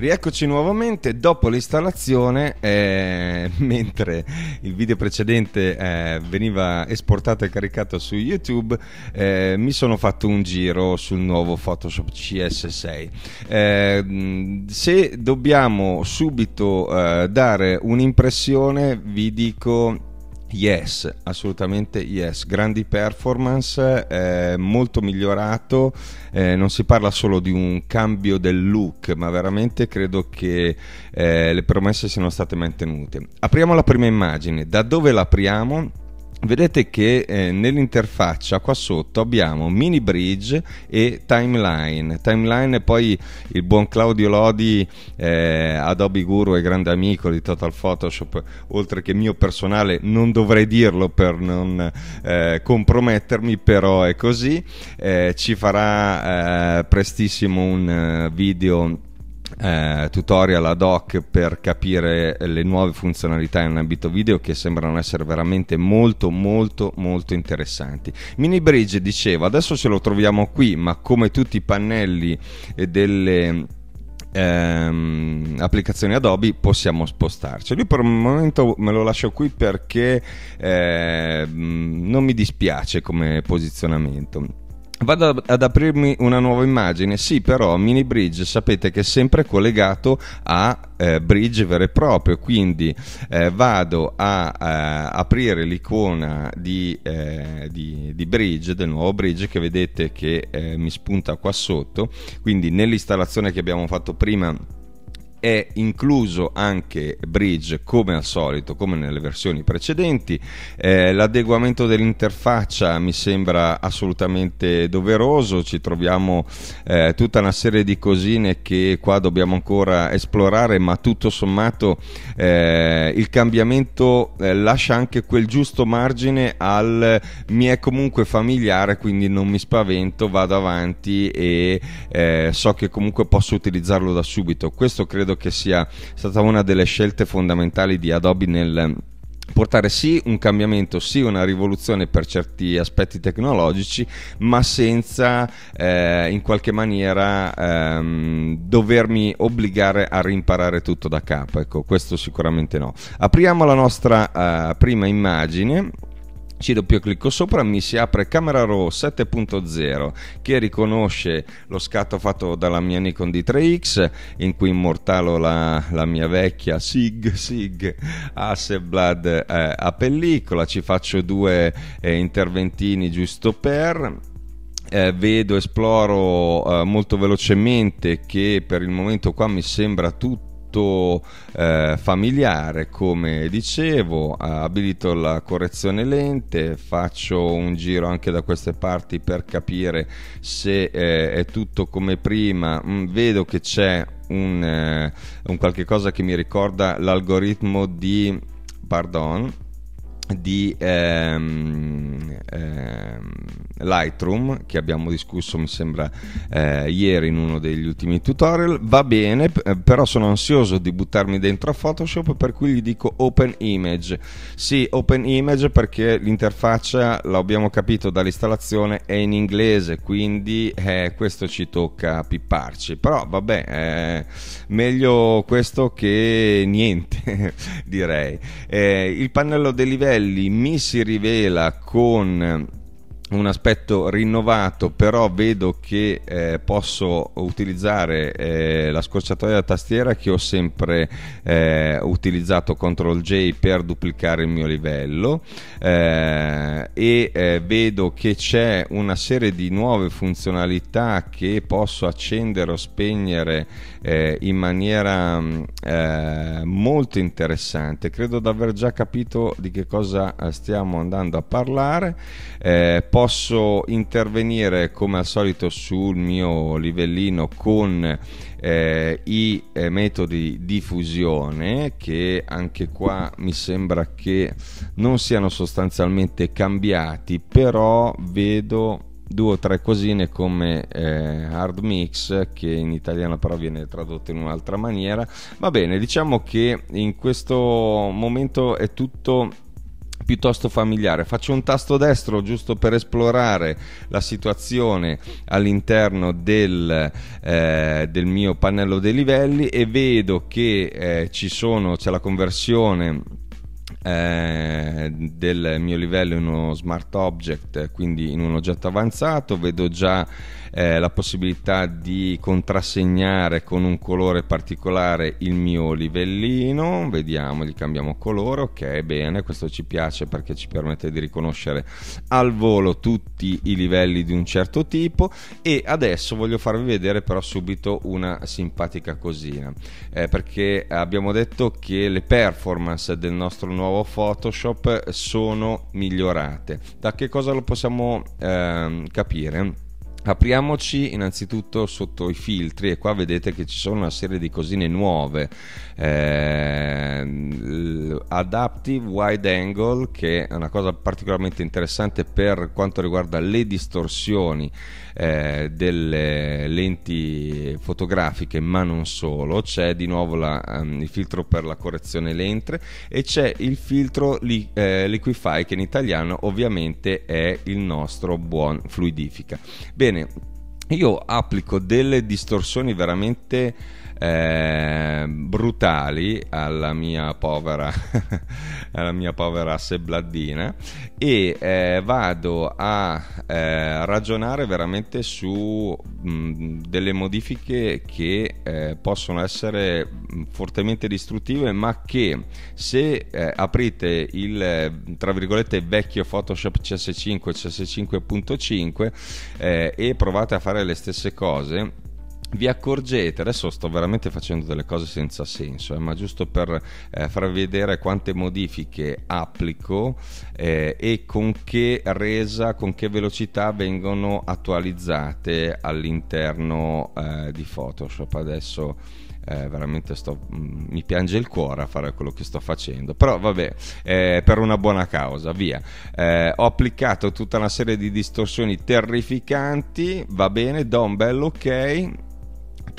Rieccoci nuovamente dopo l'installazione, eh, mentre il video precedente eh, veniva esportato e caricato su YouTube, eh, mi sono fatto un giro sul nuovo Photoshop CS6. Eh, se dobbiamo subito eh, dare un'impressione, vi dico Yes, assolutamente yes, grandi performance, eh, molto migliorato, eh, non si parla solo di un cambio del look, ma veramente credo che eh, le promesse siano state mantenute. Apriamo la prima immagine, da dove l'apriamo? Vedete che eh, nell'interfaccia qua sotto abbiamo mini bridge e timeline. Timeline poi il buon Claudio Lodi, eh, Adobe Guru e grande amico di Total Photoshop, oltre che mio personale, non dovrei dirlo per non eh, compromettermi, però è così. Eh, ci farà eh, prestissimo un eh, video eh, tutorial ad hoc per capire le nuove funzionalità in ambito video che sembrano essere veramente molto molto molto interessanti. Mini Bridge dicevo, adesso ce lo troviamo qui, ma come tutti i pannelli delle Ehm, applicazioni Adobe possiamo spostarci. Lui per il momento me lo lascio qui perché ehm, non mi dispiace come posizionamento. Vado ad aprirmi una nuova immagine, sì però Mini Bridge sapete che è sempre collegato a eh, Bridge vero e proprio, quindi eh, vado a eh, aprire l'icona di, eh, di, di, Bridge, del nuovo Bridge che vedete che eh, mi spunta qua sotto, quindi nell'installazione che abbiamo fatto prima è incluso anche Bridge come al solito, come nelle versioni precedenti. Eh, l'adeguamento dell'interfaccia mi sembra assolutamente doveroso, ci troviamo eh, tutta una serie di cosine che qua dobbiamo ancora esplorare, ma tutto sommato eh, il cambiamento eh, lascia anche quel giusto margine al mi è comunque familiare, quindi non mi spavento, vado avanti e eh, so che comunque posso utilizzarlo da subito. Questo credo credo che sia stata una delle scelte fondamentali di Adobe nel portare sì un cambiamento, sì una rivoluzione per certi aspetti tecnologici, ma senza eh, in qualche maniera ehm, dovermi obbligare a rimparare tutto da capo. Ecco, questo sicuramente no. Apriamo la nostra eh, prima immagine ci doppio clicco sopra mi si apre camera RAW 7.0 che riconosce lo scatto fatto dalla mia Nikon D3X in cui immortalo la, la mia vecchia SIG SIG Hasselblad eh, a pellicola ci faccio due eh, interventini giusto per eh, vedo, esploro eh, molto velocemente che per il momento qua mi sembra tutto tutto eh, familiare come dicevo abilito la correzione lente faccio un giro anche da queste parti per capire se eh, è tutto come prima mm, vedo che c'è un, eh, un qualche cosa che mi ricorda l'algoritmo di pardon di ehm, eh, Ehm, Lightroom che abbiamo discusso mi sembra eh, ieri in uno degli ultimi tutorial va bene eh, però sono ansioso di buttarmi dentro a Photoshop per cui gli dico open image sì open image perché l'interfaccia l'abbiamo capito dall'installazione è in inglese quindi eh, questo ci tocca pipparci però vabbè eh, meglio questo che niente direi eh, il pannello dei livelli mi si rivela con un aspetto rinnovato, però vedo che eh, posso utilizzare eh, la scorciatoia da tastiera che ho sempre eh, utilizzato CTRL J per duplicare il mio livello eh, e eh, vedo che c'è una serie di nuove funzionalità che posso accendere o spegnere eh, in maniera mm, molto interessante. Credo di aver già capito di che cosa stiamo andando a parlare posso intervenire come al solito sul mio livellino con eh, i eh, metodi di fusione che anche qua mi sembra che non siano sostanzialmente cambiati però vedo due o tre cosine come eh, hard mix che in italiano però viene tradotto in un'altra maniera va bene diciamo che in questo momento è tutto piuttosto familiare. Faccio un tasto destro giusto per esplorare la situazione all'interno del, eh, del mio pannello dei livelli e vedo che eh, ci sono, c'è la conversione eh, del mio livello in uno smart object, quindi in un oggetto avanzato, vedo già eh, la possibilità di contrassegnare con un colore particolare il mio livellino, vediamo, gli cambiamo colore, ok, bene, questo ci piace perché ci permette di riconoscere al volo tutti i livelli di un certo tipo e adesso voglio farvi vedere però subito una simpatica cosina, eh, perché abbiamo detto che le performance del nostro nuovo nuovo Photoshop sono migliorate. Da che cosa lo possiamo eh, capire? Apriamoci innanzitutto sotto i filtri e qua vedete che ci sono una serie di cosine nuove. Eh, adaptive Wide Angle che è una cosa particolarmente interessante per quanto riguarda le distorsioni eh, delle lenti fotografiche ma non solo. C'è di nuovo la, um, il filtro per la correzione lente e c'è il filtro li, eh, Liquify che in italiano ovviamente è il nostro buon fluidifica. Bene, Bene, io applico delle distorsioni veramente eh, brutali alla mia povera, alla mia povera sebladdina e eh, vado a eh, ragionare veramente su mh, mm, delle modifiche che eh, possono essere mm, fortemente distruttive ma che se eh, aprite il eh, tra virgolette vecchio Photoshop CS5 CS5.5 e provate a fare le stesse cose vi accorgete, adesso sto veramente facendo delle cose senza senso, eh, ma giusto per eh, far vedere quante modifiche applico eh, e con che resa, con che velocità vengono attualizzate all'interno eh, di Photoshop. Adesso eh, veramente sto, mm, mi piange il cuore a fare quello che sto facendo, però vabbè, eh, per una buona causa, via. Eh, ho applicato tutta una serie di distorsioni terrificanti, va bene, do un bel ok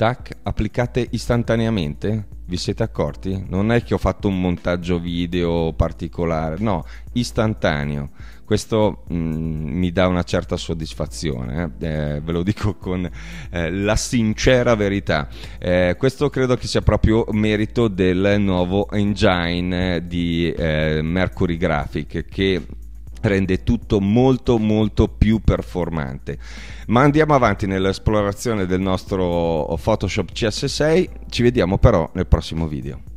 tac applicate istantaneamente? Vi siete accorti? Non è che ho fatto un montaggio video particolare, no, istantaneo. Questo mh, mm, mi dà una certa soddisfazione, eh? Eh, ve lo dico con eh, la sincera verità. Eh, questo credo che sia proprio merito del nuovo engine eh, di eh, Mercury Graphic che rende tutto molto molto più performante ma andiamo avanti nell'esplorazione del nostro Photoshop CS6 ci vediamo però nel prossimo video